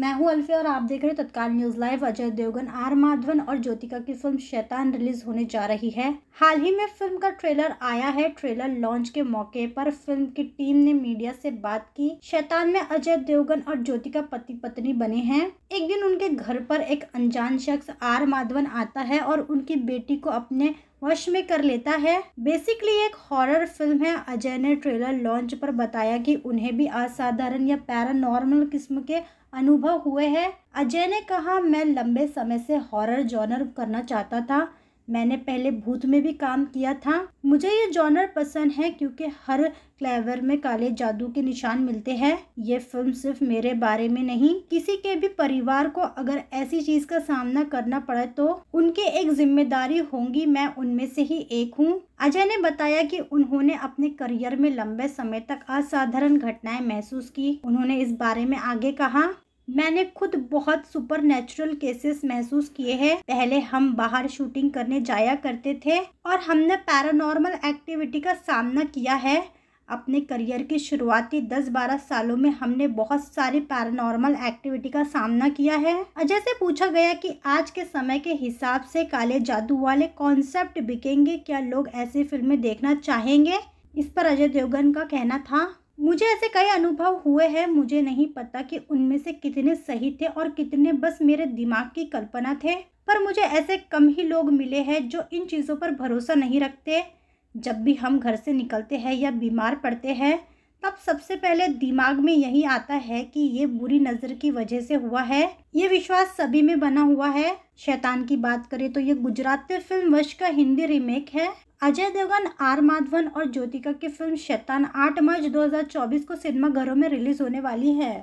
मैं हूं अल्फिया और आप देख रहे हो तत्काल news live Ajay Devgan R Madhavan और ज्योतिका की फिल्म शैतान रिलीज होने जा रही है हाल ही में फिल्म का ट्रेलर आया है ट्रेलर लॉन्च के मौके पर फिल्म की टीम ने मीडिया से बात की शैतान में अजय देवगन और ज्योतिका पति पत्नी बने हैं एक दिन उनके घर पर एक अनजान शख्स आर माधवन आता है और उनकी बेटी को अपने वश में कर लेता है बेसिकली एक हॉरर फिल्म है अजय ने ट्रेलर लॉन्च पर बताया कि उन्हें भी असाधारण या पैरानॉर्मल किस्म के अनुभव हुए हैं अजय ने कहा मैं लंबे समय से हॉरर जॉनर करना चाहता था मैंने पहले भूत में भी काम किया था मुझे ये जॉनर पसंद है क्योंकि हर क्लेवर में काले जादू के निशान मिलते हैं ये फिल्म सिर्फ मेरे बारे में नहीं किसी के भी परिवार को अगर ऐसी चीज का सामना करना पड़े तो उनके एक जिम्मेदारी होंगी मैं उनमें से ही एक हूँ अजय ने बताया कि उन्होंने अपने करियर में लंबे समय तक असाधारण घटनाएं महसूस की उन्होंने इस बारे में आगे कहा मैंने खुद बहुत सुपर नेचुरल केसेस महसूस किए हैं पहले हम बाहर शूटिंग करने जाया करते थे और हमने पैरानॉर्मल एक्टिविटी का सामना किया है अपने करियर की शुरुआती 10-12 सालों में हमने बहुत सारी पैरानॉर्मल एक्टिविटी का सामना किया है अजय से पूछा गया कि आज के समय के हिसाब से काले जादू वाले कॉन्सेप्ट बिकेंगे क्या लोग ऐसी फिल्में देखना चाहेंगे इस पर अजय देवगन का कहना था मुझे ऐसे कई अनुभव हुए हैं मुझे नहीं पता कि उनमें से कितने सही थे और कितने बस मेरे दिमाग की कल्पना थे पर मुझे ऐसे कम ही लोग मिले हैं जो इन चीज़ों पर भरोसा नहीं रखते जब भी हम घर से निकलते हैं या बीमार पड़ते हैं तब सबसे पहले दिमाग में यही आता है कि ये बुरी नज़र की वजह से हुआ है ये विश्वास सभी में बना हुआ है शैतान की बात करें तो ये गुजराती फिल्म वश का हिंदी रीमेक है अजय देवगन आर माधवन और ज्योतिका की फिल्म शैतान 8 मार्च 2024 को सिनेमाघरों में रिलीज होने वाली है